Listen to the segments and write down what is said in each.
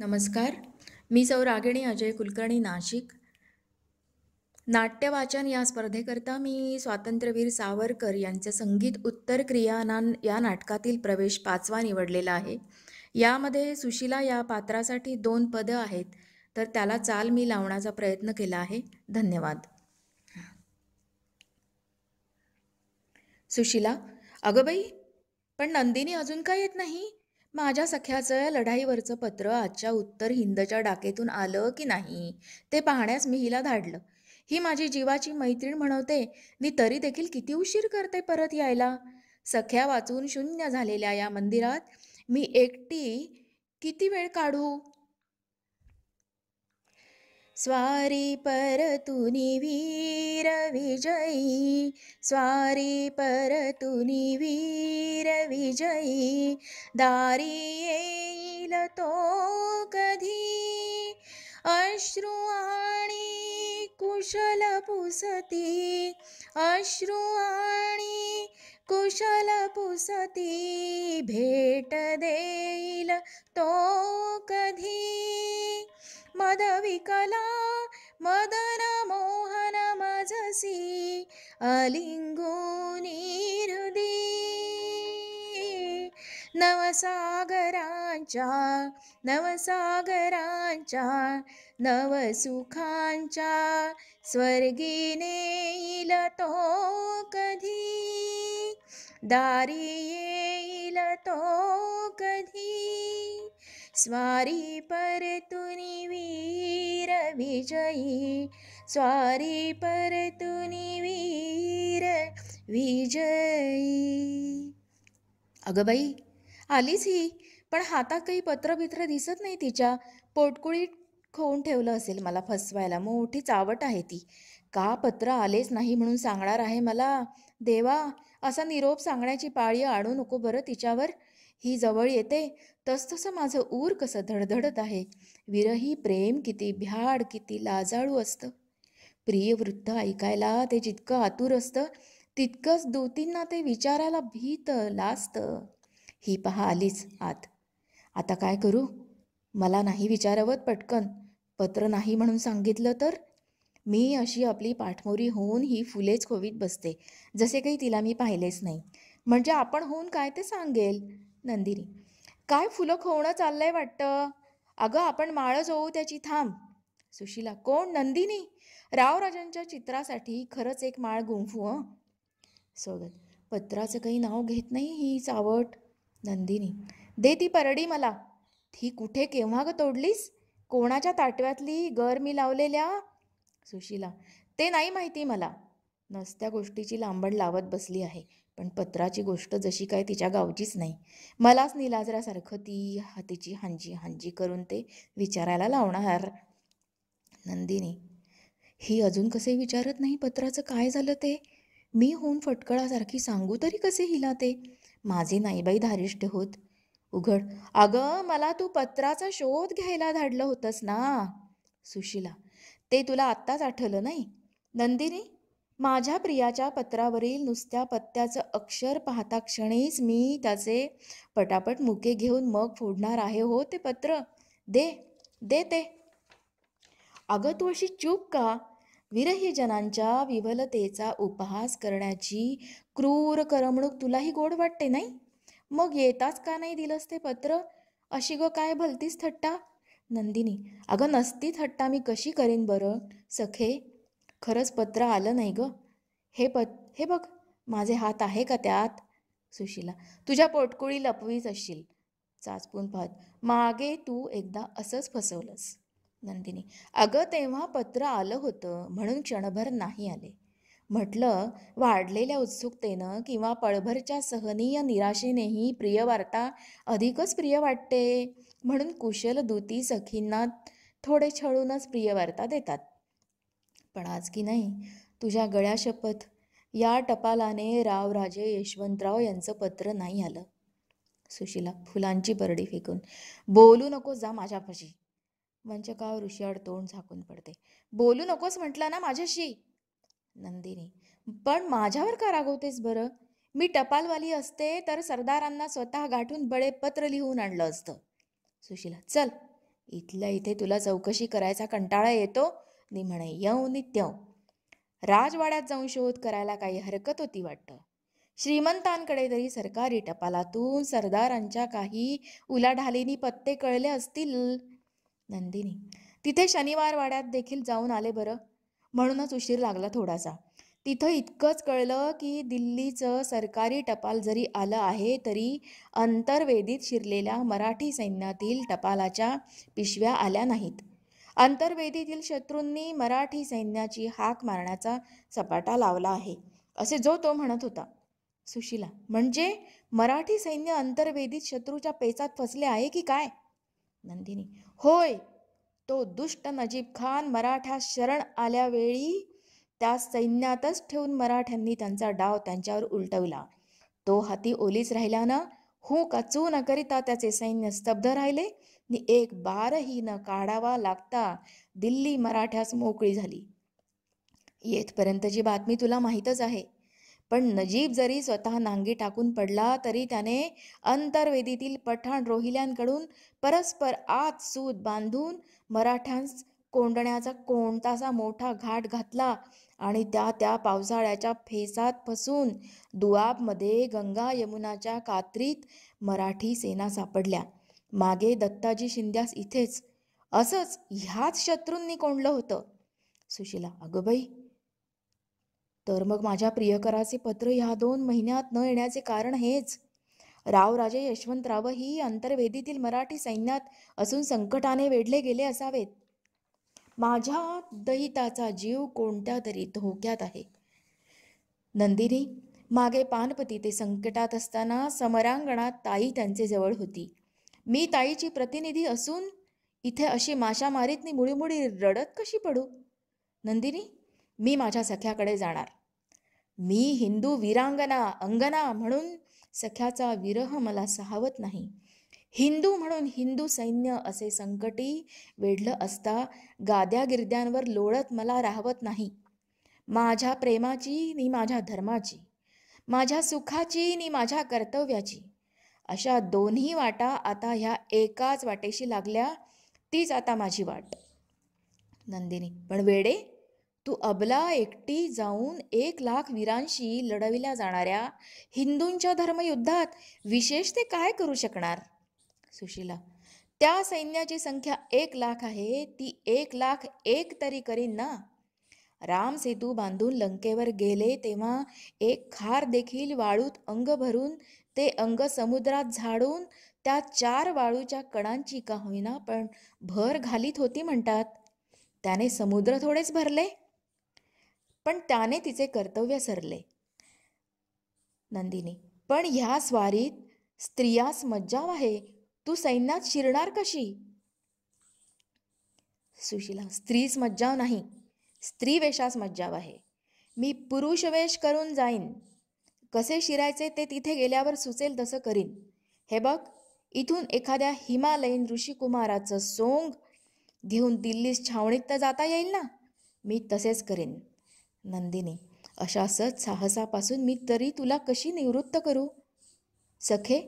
नमस्कार मी सौरागिणी अजय कुलकर्णी नाशिक नाट्यवाचन या स्पर्धेकरता मी स्वातंत्र्यवीर सावरकर यांचं संगीत उत्तर क्रियानान या नाटकातील प्रवेश पाचवा निवडलेला आहे यामध्ये सुशिला या पात्रासाठी दोन पदं आहेत तर त्याला चाल मी लावण्याचा प्रयत्न केला आहे धन्यवाद सुशिला अगं बाई पण नंदिनी अजून काय येत नाही माझ्या सख्याचं लढाईवरचं पत्र आजच्या उत्तर हिंदच्या डाकेतून आलं की नाही ते पाहण्यास मी हिला धाडलं ही माझी जीवाची मैत्रीण म्हणवते मी तरी देखील किती उशीर करते परत यायला सख्या वाचून शून्य झालेल्या या मंदिरात मी एकटी किती वेळ काढू परतु निवीरविजयी स्वारि परतु निवीरविजयी दारियैलतो कधि अश्रुवाणि कुशल पुसति कुशलपुसति कुशल पुसति भेट कधी मदविकला मदन मोहन माझसी अलिंगुनिर्दी नवसागरांच्या नवसागरांच्या नवसुखांच्या स्वर्गीने तो कधी दारी येईल तो कधी स्वारी परतुनी वीर विजयी स्वारी परतुनी वीर विजयी अगं बाई आलीच ही पण हातात काही पत्र बित्र दिसत नाही तिच्या पोटकुळीत खोवून ठेवलं असेल मला फसवायला मोठी चावट आहे ती का पत्र आलेच नाही म्हणून सांगणार आहे मला देवा असा निरोप सांगण्याची पाळी आणू नको बरं तिच्यावर ही जवळ येते तसतसं माझं ऊर कसं धडधडत आहे विरही प्रेम किती भ्याड किती लाजाळू असतं प्रिय वृद्ध ऐकायला ते जितकं आतुर असतं तितकंच दोतींना ते विचारायला भीत लाजतं ही पहा आलीच आत आता काय करू मला नाही विचारावत पटकन पत्र नाही म्हणून सांगितलं तर मी अशी आपली पाठमोरी होऊन ही फुलेच खोवीत बसते जसे काही तिला मी पाहिलेच नाही म्हणजे आपण होऊन काय ते सांगेल नंदिनी काय फुलं खोवणं चाललंय वाटतं अगं आपण माळ जाऊ त्याची थांब सुशीला कोण नंदिनी रावराजांच्या चित्रासाठी खरंच एक माळ गुंफू हं पत्राचं काही नाव घेत नाही ही चावट नंदिनी दे ती परडी मला ही कुठे केव्हा ग तोडलीस कोणाच्या ताटव्यातली गर मी लावलेल्या सुशीला ते नाही माहिती मला नसत्या गोष्टीची लांबड लावत बसली आहे पण पत्राची गोष्ट जशी काय तिच्या गावचीच नाही मलाच निलाजरासारखं ती हातीची हांजी हांजी करून ते विचारायला लावणार नंदिनी ही अजून कसे विचारत नाही पत्राचं काय झालं ते मी होऊन फटकळासारखी सांगू तरी कसे हिला ते माझे नाईबाई धारिष्ट होत उघड अगं मला तू पत्राचा शोध घ्यायला धाडलं होतंस ना सुशिला ते तुला आत्ताच आठवलं नाही नंदिनी माझ्या प्रियाच्या पत्रावरील नुसत्या पत्त्याचं अक्षर पाहता क्षणीच मी त्याचे पटापट मुके घेऊन मग फोडणार आहे हो ते पत्र दे दे ते अगं तू अशी चूप का विरही विवलतेचा उपहास करण्याची क्रूर करमणूक तुलाही गोड वाटते नाही मग येताच का नाही दिलंस ते पत्र अशी ग काय भलतीस थट्टा नंदिनी अगं नसती थट्टा मी कशी करीन बरं सखे खरंच पत्र आलं नाही ग हे पत हे बघ माझे हात आहे का त्यात सुशीला तुझ्या पोटकुळी लपवीच असशील चाचपून पाहत मागे तू एकदा असंच फसवलंस नंदिनी अगं तेव्हा पत्र आलं होतं म्हणून क्षणभर नाही आले म्हटलं वाढलेल्या उत्सुकतेनं किंवा पळभरच्या सहनीय निराशेनेही प्रिय वार्ता अधिकच प्रिय वाटते म्हणून कुशल दूती सखींना थोडे छळूनच प्रिय वार्ता देतात पण आज की नाही तुझ्या गळ्या शपथ या टपालाने रावराजे यशवंतराव यांचं पत्र नाही आलं सुशीला फुलांची बरडी फेकून बोलू नको जा माझ्यापाशी वंचकाव ऋषीआड तोंड झाकून पडते बोलू नकोस म्हटलं ना माझ्याशी नंदिनी पण माझ्यावर का रागवतेस बरं मी टपालवाली असते तर सरदारांना स्वतः गाठून बळे पत्र लिहून आणलं असतं सुशीला चल इथल्या इथे तुला चौकशी करायचा कंटाळा येतो म्हणे यव नित्यव राजवाड्यात जाऊन शोध करायला काही हरकत होती वाटतं श्रीमंतांकडे तरी सरकारी टपालातून सरदारांच्या काही उलाढालीनी पत्ते कळले असतील नंदिनी तिथे शनिवार वाड्यात देखील जाऊन आले बरं म्हणूनच उशीर लागला थोडासा तिथं इतकंच कळलं की दिल्लीचं सरकारी टपाल जरी आलं आहे तरी अंतर्वेदीत शिरलेल्या मराठी सैन्यातील टपालाच्या पिशव्या आल्या नाहीत अंतर्वेदीतील शत्रूंनी मराठी सैन्याची हाक मारण्याचा सपाटा लावला आहे असे जो तो म्हणत होता सुशीला म्हणजे मराठी सैन्य अंतर्वेदीत शत्रूच्या पेचात फसले आहे की काय नंदिनी होय तो दुष्ट नजीब खान मराठा शरण आल्यावेळी त्या सैन्यातच ठेवून मराठ्यांनी त्यांचा डाव त्यांच्यावर उलटवला तो हाती ओलीच राहिला ना हू कचू न करिता त्याचे सैन्य स्तब्ध राहिले नि एक बारही न काढावा लागता दिल्ली मराठ्यास मोकळी झाली येथपर्यंतची बातमी तुला माहीतच आहे पण नजीब जरी स्वतः नांगी टाकून पडला तरी त्याने अंतर्वेदीतील पठाण रोहिल्यांकडून परस्पर आत सूत बांधून मराठ्यांस कोंडण्याचा कोणतासा मोठा घाट घातला आणि त्या त्या पावसाळ्याच्या फेसात फसून दुआबमध्ये गंगा यमुनाच्या कात्रीत मराठी सेना सापडल्या मागे दत्ताजी शिंद्यास इथेच असंच ह्याच शत्रूंनी कोंडलं होतं सुशिला अगं बाई तर मग माझ्या प्रियकराचे पत्र ह्या दोन महिन्यात न येण्याचे कारण हेच रावराजे यशवंतराव ही अंतर्वेदीतील मराठी सैन्यात असून संकटाने वेढले गेले असावेत माझ्या दहिताचा जीव कोणत्या तरी धोक्यात आहे नंदिनी मागे पानपती ते संकटात असताना समरांगणात ताई त्यांचे जवळ होती मी ताईची प्रतिनिधी असून इथे अशी माशामारीतनी मुळीमुळी रडत कशी पडू नंदिनी मी माझ्या सख्याकडे जाणार मी हिंदू वीरांगना अंगना म्हणून सख्याचा विरह मला सहावत नाही हिंदू म्हणून हिंदू सैन्य असे संकटी वेढलं असता गाद्या गिरद्यांवर लोळत मला राहवत नाही माझ्या प्रेमाची नी माझ्या धर्माची माझ्या सुखाची नी माझ्या कर्तव्याची अशा दोन्ही वाटा आता ह्या एकाच वाटेशी लागल्या तीच आता माझी वाट नंदिनी पण वेडे तू अबला एकटी जाऊन एक लाख वीरांशी लढविल्या जाणाऱ्या हिंदूंच्या धर्मयुद्धात विशेष ते काय करू शकणार सुशीला त्या सैन्याची संख्या एक लाख आहे ती एक लाख एक तरी करीन ना राम सेतू बांधून लंकेवर गेले तेव्हा एक खार देखील वाळूत अंग भरून ते अंग समुद्रात झाडून त्या चार वाळूच्या कणांची का होईना पण भर घालीत होती म्हणतात त्याने समुद्र थोडेच भरले पण त्याने तिचे कर्तव्य सरले नंदिनी पण ह्या स्वारीत स्त्रियास मज्जाव आहे तू सैन्यात शिरणार कशी सुशिला स्त्रीस मज्जाव नाही स्त्री वेशास मज्जाव आहे मी पुरुष वेश करून जाईन कसे शिरायचे ते तिथे गेल्यावर सुचेल तसं करीन हे बघ इथून एखाद्या हिमालयीन ऋषिकुमाराचं सोंग घेऊन दिल्लीस छावणीत तर जाता येईल ना मी तसेच करेन नंदिनी अशा सच साहसापासून मी तरी तुला कशी निवृत्त करू सखे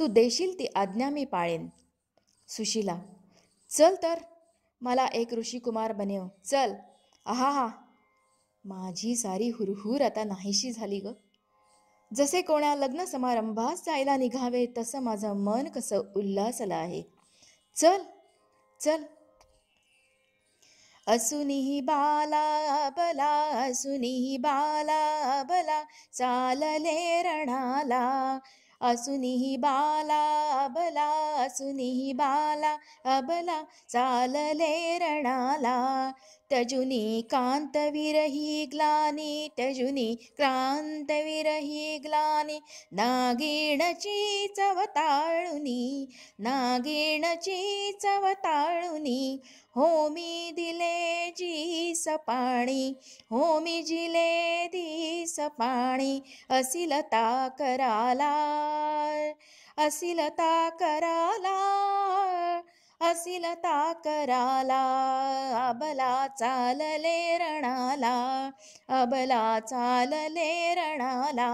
तू देशील ती आज्ञा मी पाळेन सुशीला चल तर मला एक ऋषिकुमार बनेव चल आहा हा माझी सारी हुरहुर आता नाहीशी झाली गं जसे कोणा लग्न समारंभास जायला निघावे तसं माझं मन कसं उल्हासला आहे चल चल असुनी बाला बला असुनी बाला बला चालले रणाला असुनिही बाला अबला असुनिही बाला अबला चालले रणाला तजुनी कांत विरही ग्लानी तजुनी विरही ग्ला नागिणची चवताळुनी नागिणची चवताळुनी होमी दिले जी पाणी होमी जिले दी पाणी असिलता कराला असिलता कराला आसिलता कराला अबला चालले रणाला अबला चालले रणाला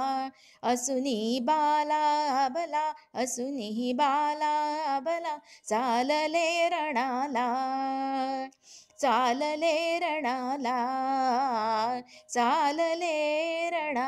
असुनी बाला अबला असुनी बाला अबला चालले रणाला चालले रणाला चालले रणाला